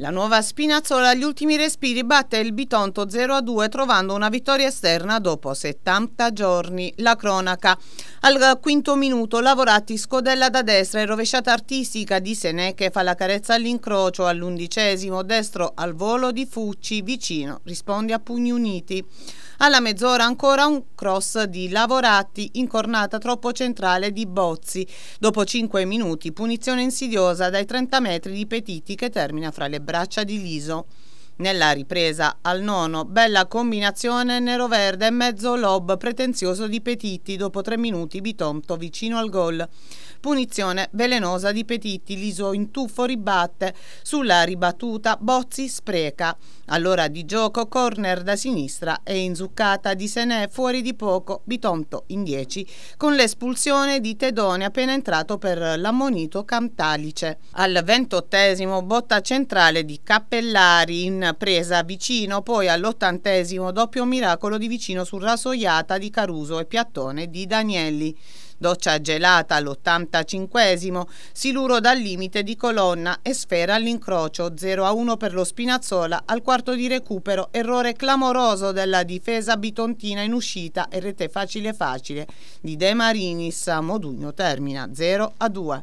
La nuova Spinazzola agli ultimi respiri batte il Bitonto 0-2 trovando una vittoria esterna dopo 70 giorni. La cronaca. Al quinto minuto Lavorati scodella da destra e rovesciata artistica di Senè che fa la carezza all'incrocio all'undicesimo, destro al volo di Fucci, vicino, risponde a pugni uniti. Alla mezz'ora ancora un cross di Lavorati in cornata troppo centrale di Bozzi. Dopo 5 minuti punizione insidiosa dai 30 metri di Petiti che termina fra le braccia di Liso. Nella ripresa al nono, bella combinazione nero-verde e mezzo lob pretenzioso di Petitti dopo tre minuti Bitonto vicino al gol. Punizione velenosa di Petitti, Liso in tuffo ribatte, sulla ribattuta Bozzi spreca. All'ora di gioco corner da sinistra e inzuccata di Senè fuori di poco, Bitonto in 10, con l'espulsione di Tedone appena entrato per l'ammonito Cantalice. Al ventottesimo botta centrale di Cappellari in presa vicino poi all'ottantesimo doppio miracolo di vicino su rasoiata di Caruso e piattone di Danielli. Doccia gelata all'85, siluro dal limite di colonna e sfera all'incrocio 0 a 1 per lo Spinazzola al quarto di recupero, errore clamoroso della difesa bitontina in uscita e rete facile facile di De Marinis a Modugno termina 0 a 2.